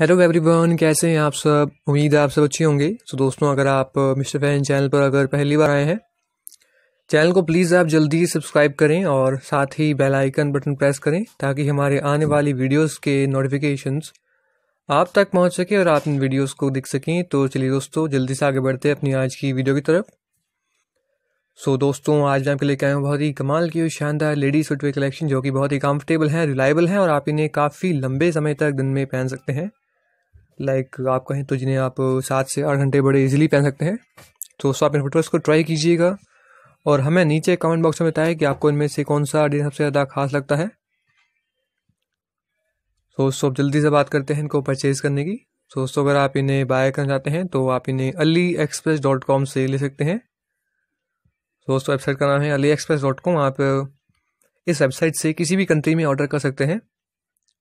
hello everyone कैसे हैं आप सब उम्मीद है आप सब अच्छे होंगे सो so, दोस्तों अगर आप uh, मिस्टर फैन चैनल पर अगर पहली बार आए हैं चैनल को प्लीज़ आप जल्दी सब्सक्राइब करें और साथ ही बेल आइकन बटन प्रेस करें ताकि हमारे आने वाली वीडियोस के नोटिफिकेशंस आप तक पहुंच सके और आप इन वीडियोस को देख सकें तो चलिए दोस्तों जल्दी से आगे बढ़ते हैं अपनी आज की वीडियो की तरफ सो so, दोस्तों आज मैं आपके लेके आया हूँ बहुत ही कमाल की शानदार लेडीज फुटवेयर कलेक्शन जो कि बहुत ही कम्फर्टेबल हैं रिलायबल हैं और आप इन्हें काफ़ी लंबे समय तक दिन में पहन सकते हैं लाइक like, आप कहें तो जिन्हें आप सात से आठ घंटे बड़े इजीली पहन सकते हैं तो सो आप इन फुटवर्स को ट्राई कीजिएगा और हमें नीचे कमेंट बॉक्स में बताएं कि आपको इनमें से कौन सा डिज़ाइन सबसे ज़्यादा खास लगता है सो तो सो जल्दी से बात करते हैं इनको परचेज़ करने की सो तो सो अगर आप इन्हें बाय करना चाहते हैं तो आप इन्हें अली एक्सप्रेस डॉट कॉम से ले सकते हैं दोस्तों तो वेबसाइट का नाम है अली एक्सप्रेस डॉट कॉम आप इस वेबसाइट से किसी भी कंट्री में ऑर्डर कर सकते हैं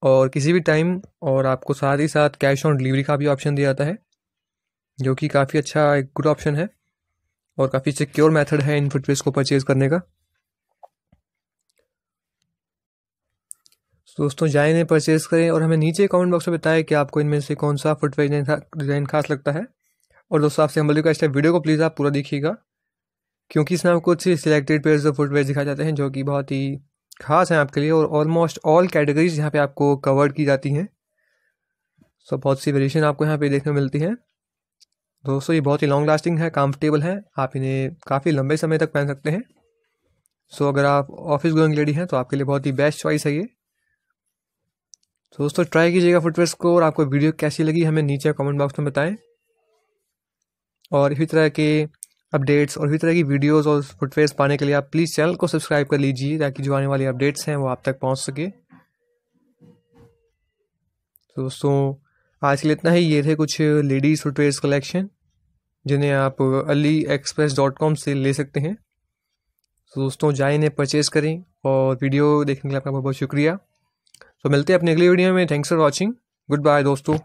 और किसी भी टाइम और आपको साथ ही साथ कैश ऑन डिलीवरी का भी ऑप्शन दिया जाता है जो कि काफ़ी अच्छा एक गुड ऑप्शन है और काफ़ी सिक्योर मेथड है इन फुटवेज को परचेज़ करने का तो दोस्तों जाए इन्हें परचेज करें और हमें नीचे कमेंट बॉक्स में बताएं कि आपको इनमें से कौन सा फुटवेज डिजाइन खास लगता है और दोस्तों आपसे हम रिक्वेस्ट है वीडियो को प्लीज़ आप पूरा देखिएगा क्योंकि इसमें आपको कुछ सिलेक्टेड पेयर्स ऑफ फुटवेज दिखाए जाते हैं जो कि बहुत ही खास हैं आपके लिए और ऑलमोस्ट ऑल कैटेगरीज यहाँ पे आपको कवर्ड की जाती हैं सो so, बहुत सी वेरिएशन आपको यहाँ पे देखने मिलती है दोस्तों ये बहुत ही लॉन्ग लास्टिंग है कंफर्टेबल है आप इन्हें काफ़ी लंबे समय तक पहन सकते हैं सो so, अगर आप ऑफिस गोइंग लेडी हैं तो आपके लिए बहुत ही बेस्ट चॉइस है ये तो दोस्तों ट्राई कीजिएगा फुटवेयर को और आपको वीडियो कैसी लगी हमें नीचे कमेंट बॉक्स में बताएं और इसी तरह के अपडेट्स और इसी तरह की वीडियोस और फुटवेयर्स पाने के लिए आप प्लीज़ चैनल को सब्सक्राइब कर लीजिए ताकि जो आने वाली अपडेट्स हैं वो आप तक पहुंच सके तो दोस्तों आज के लिए इतना ही ये थे कुछ लेडीज़ फुटवेज कलेक्शन जिन्हें आप अली एक्सप्रेस डॉट कॉम से ले सकते हैं तो दोस्तों जाए इन्हें परचेज़ करें और वीडियो देखने के लिए आपका बहुत बहुत शुक्रिया तो मिलते हैं अपने अगली वीडियो में thanks for watching goodbye दोस्तों